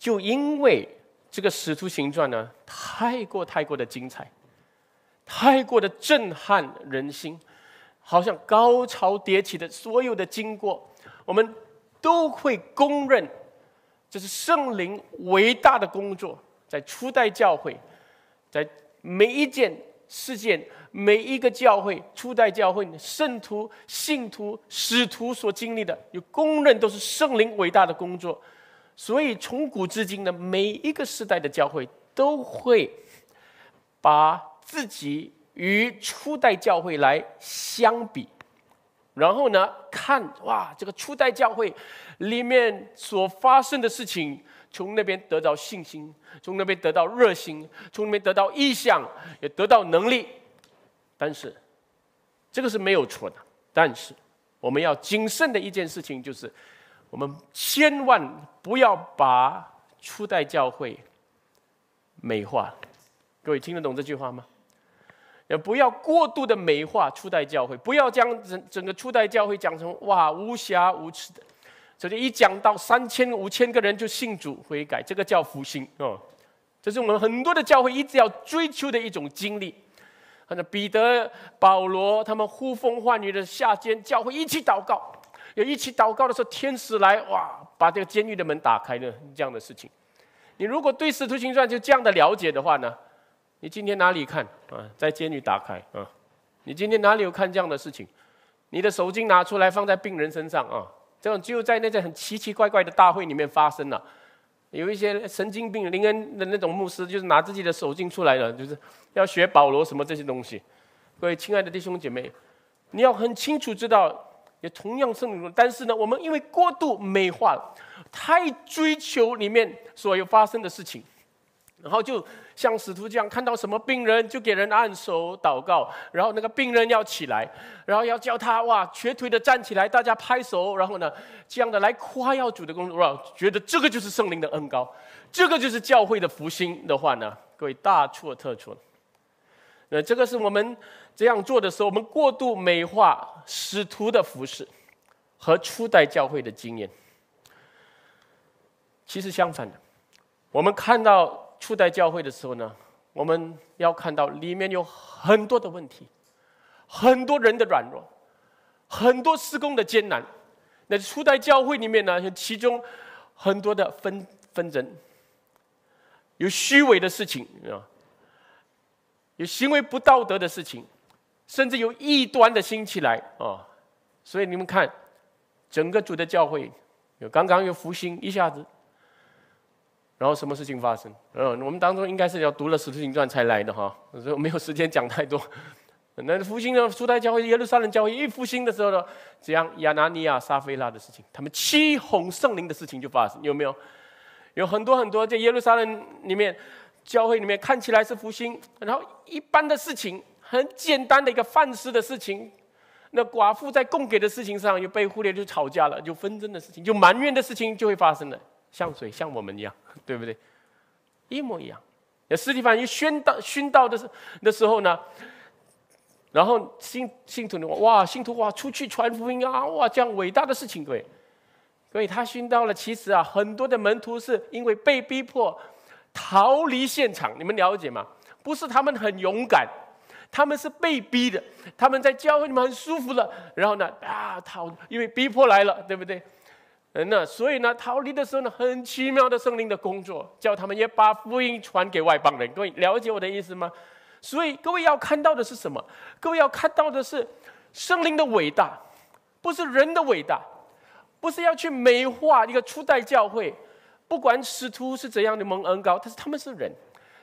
就因为这个使徒行传呢，太过、太过的精彩，太过的震撼人心，好像高潮迭起的所有的经过，我们都会公认这是圣灵伟大的工作，在初代教会，在每一件事件、每一个教会、初代教会圣徒、信徒、使徒所经历的，有公认都是圣灵伟大的工作。所以，从古至今呢，每一个时代的教会都会把自己与初代教会来相比，然后呢，看哇，这个初代教会里面所发生的事情，从那边得到信心，从那边得到热心，从那边得到意向，也得到能力。但是，这个是没有错的。但是，我们要谨慎的一件事情就是。我们千万不要把初代教会美化。各位听得懂这句话吗？也不要过度的美化初代教会，不要将整整个初代教会讲成哇无瑕无疵的。这就一讲到三千五千个人就信主悔改，这个叫福星哦。这是我们很多的教会一直要追求的一种经历。看着彼得、保罗他们呼风唤雨的下间教会一起祷告。有一起祷告的时候，天使来哇，把这个监狱的门打开呢，这样的事情。你如果对《使徒行传》就这样的了解的话呢，你今天哪里看啊？在监狱打开啊？你今天哪里有看这样的事情？你的手巾拿出来放在病人身上啊？这样就在那些很奇奇怪怪的大会里面发生了。有一些神经病、林恩的那种牧师，就是拿自己的手巾出来了，就是要学保罗什么这些东西。各位亲爱的弟兄姐妹，你要很清楚知道。也同样是，但是呢，我们因为过度美化了，太追求里面所有发生的事情，然后就像使徒这样，看到什么病人就给人按手祷告，然后那个病人要起来，然后要叫他哇，瘸腿的站起来，大家拍手，然后呢，这样的来夸耀主的工作，觉得这个就是圣灵的恩膏，这个就是教会的福星的话呢，各位大错特错了。那这个是我们这样做的时候，我们过度美化使徒的服饰和初代教会的经验，其实相反的。我们看到初代教会的时候呢，我们要看到里面有很多的问题，很多人的软弱，很多施工的艰难。那初代教会里面呢，其中很多的分纷争，有虚伪的事情啊。有行为不道德的事情，甚至有异端的心起来啊！所以你们看，整个主的教会有刚刚有复兴一下子，然后什么事情发生？嗯，我们当中应该是要读了《使徒行传》才来的哈，所以没有时间讲太多。那复兴呢？初代教会、耶路撒冷教会一复兴的时候呢，这样亚拿尼亚、撒菲拉的事情，他们欺哄圣灵的事情就发生，有没有？有很多很多在耶路撒冷里面。教会里面看起来是福星，然后一般的事情，很简单的一个饭食的事情，那寡妇在供给的事情上又被忽略，就吵架了，就纷争的事情，就埋怨的事情就会发生了，像谁像我们一样，对不对？一模一样。那使体反应宣道，宣道的时的时候呢，然后信信徒哇，信徒哇，出去传福音啊，哇，这样伟大的事情对，所以他宣道了，其实啊，很多的门徒是因为被逼迫。逃离现场，你们了解吗？不是他们很勇敢，他们是被逼的。他们在教会里面很舒服的，然后呢，啊，逃，因为逼迫来了，对不对？人那所以呢，逃离的时候呢，很奇妙的圣灵的工作，叫他们也把福音传给外邦人。各位，了解我的意思吗？所以各位要看到的是什么？各位要看到的是圣灵的伟大，不是人的伟大，不是要去美化一个初代教会。不管使徒是怎样的蒙恩高，但是他们是人，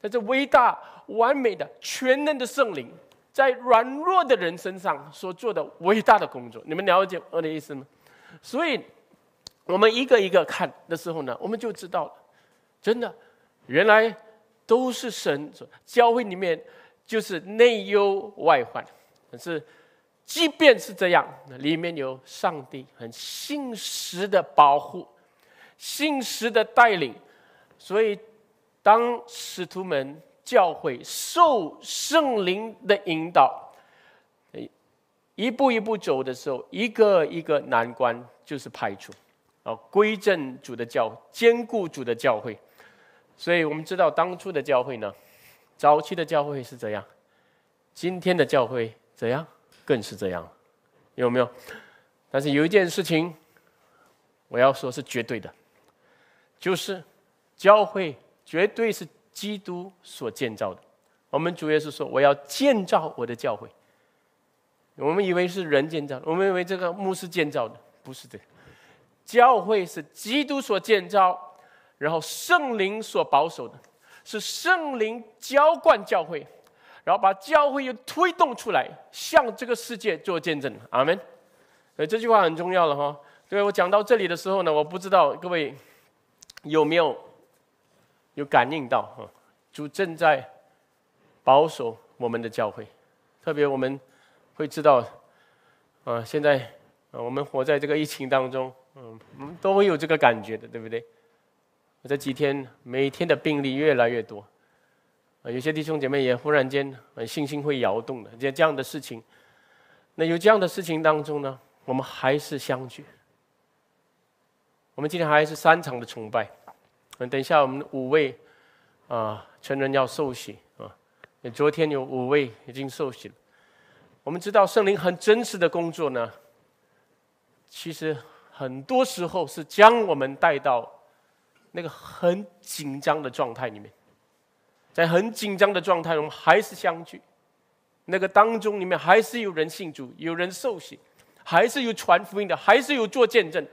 在这伟大、完美的、全能的圣灵在软弱的人身上所做的伟大的工作，你们了解我的意思吗？所以，我们一个一个看的时候呢，我们就知道了，真的，原来都是神。教会里面就是内忧外患，可是，即便是这样，里面有上帝很信实的保护。信实的带领，所以当使徒们教会受圣灵的引导，一步一步走的时候，一个一个难关就是排除，哦，归正主的教，坚固主的教会，所以我们知道当初的教会呢，早期的教会是这样，今天的教会怎样，更是这样，有没有？但是有一件事情，我要说是绝对的。就是，教会绝对是基督所建造的。我们主耶稣说：“我要建造我的教会。”我们以为是人建造，我们以为这个牧师建造的，不是的。教会是基督所建造，然后圣灵所保守的，是圣灵浇灌教会，然后把教会又推动出来，向这个世界做见证。阿门。所以这句话很重要了哈。对我讲到这里的时候呢，我不知道各位。有没有有感应到啊？主正在保守我们的教会，特别我们会知道，啊，现在啊，我们活在这个疫情当中，嗯，我们都会有这个感觉的，对不对？这几天每天的病例越来越多，啊，有些弟兄姐妹也忽然间信心会摇动的，像这样的事情。那有这样的事情当中呢，我们还是相聚。我们今天还是三场的崇拜，嗯，等一下我们五位啊，成人要受洗啊。昨天有五位已经受洗。了。我们知道圣灵很真实的工作呢，其实很多时候是将我们带到那个很紧张的状态里面，在很紧张的状态中还是相聚，那个当中里面还是有人信主，有人受洗，还是有传福音的，还是有做见证。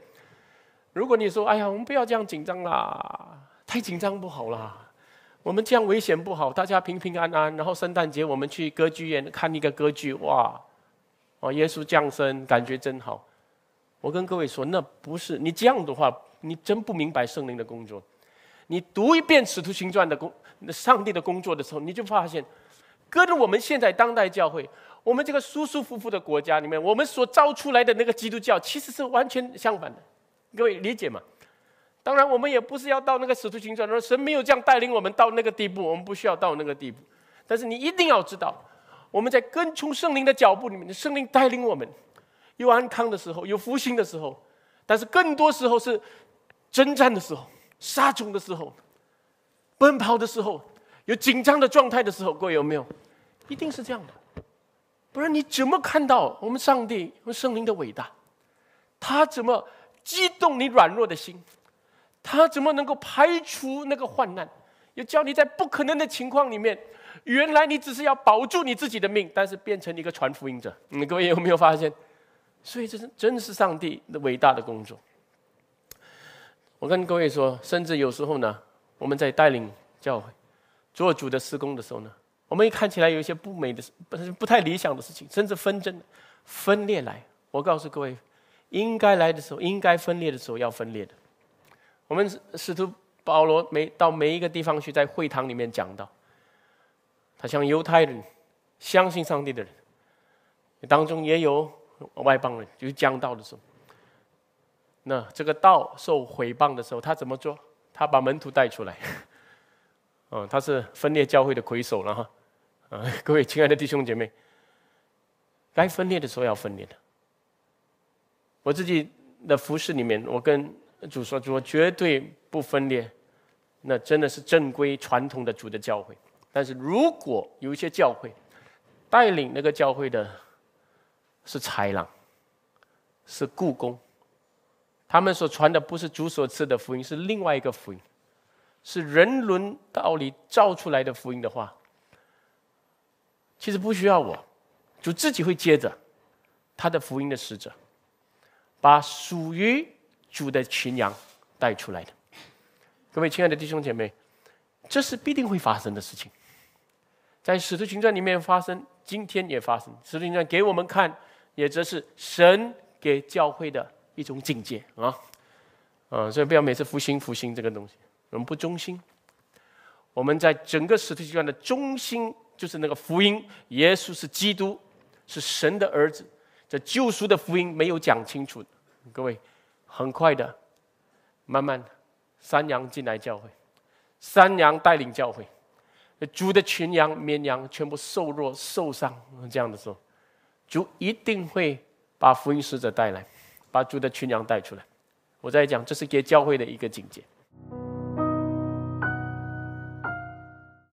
如果你说：“哎呀，我们不要这样紧张啦，太紧张不好啦，我们这样危险不好，大家平平安安。”然后圣诞节我们去歌剧院看一个歌剧，哇，哦，耶稣降生，感觉真好。我跟各位说，那不是你这样的话，你真不明白圣灵的工作。你读一遍《使徒行传》的工、上帝的工作的时候，你就发现，跟着我们现在当代教会，我们这个舒舒服服的国家里面，我们所造出来的那个基督教，其实是完全相反的。各位理解吗？当然，我们也不是要到那个《使徒行传》，说神没有这样带领我们到那个地步，我们不需要到那个地步。但是你一定要知道，我们在跟从圣灵的脚步里面，圣灵带领我们，有安康的时候，有复兴的时候，但是更多时候是征战的时候、杀虫的时候、奔跑的时候，有紧张的状态的时候。各位有没有？一定是这样的。不然你怎么看到我们上帝、我们圣灵的伟大？他怎么？激动你软弱的心，他怎么能够排除那个患难？又叫你在不可能的情况里面，原来你只是要保住你自己的命，但是变成一个传福音者。嗯，各位有没有发现？所以这是真是上帝的伟大的工作。我跟各位说，甚至有时候呢，我们在带领教会、做主的施工的时候呢，我们看起来有一些不美的、不是不太理想的事情，甚至纷争、分裂来。我告诉各位。应该来的时候，应该分裂的时候要分裂的。我们使徒保罗每到每一个地方去，在会堂里面讲到，他像犹太人，相信上帝的人，当中也有外邦人。就是讲道的时候，那这个道受毁谤的时候，他怎么做？他把门徒带出来。嗯，他是分裂教会的魁首了哈！啊，各位亲爱的弟兄姐妹，该分裂的时候要分裂的。我自己的服饰里面，我跟主说：“我绝对不分裂。”那真的是正规传统的主的教会。但是如果有一些教会带领那个教会的是豺狼、是故宫，他们所传的不是主所赐的福音，是另外一个福音，是人伦道理造出来的福音的话，其实不需要我，主自己会接着他的福音的使者。把属于主的群羊带出来的，各位亲爱的弟兄姐妹，这是必定会发生的事情。在使徒行传里面发生，今天也发生。使徒行传给我们看，也则是神给教会的一种境界啊！啊，所以不要每次复兴复兴这个东西，我们不中心。我们在整个使徒行传的中心就是那个福音：耶稣是基督，是神的儿子。这救赎的福音没有讲清楚，各位，很快的，慢慢，山羊进来教会，山羊带领教会，主的群羊、绵羊全部瘦弱、受伤，这样的时候，主一定会把福音使者带来，把主的群羊带出来。我在讲，这是给教会的一个警戒。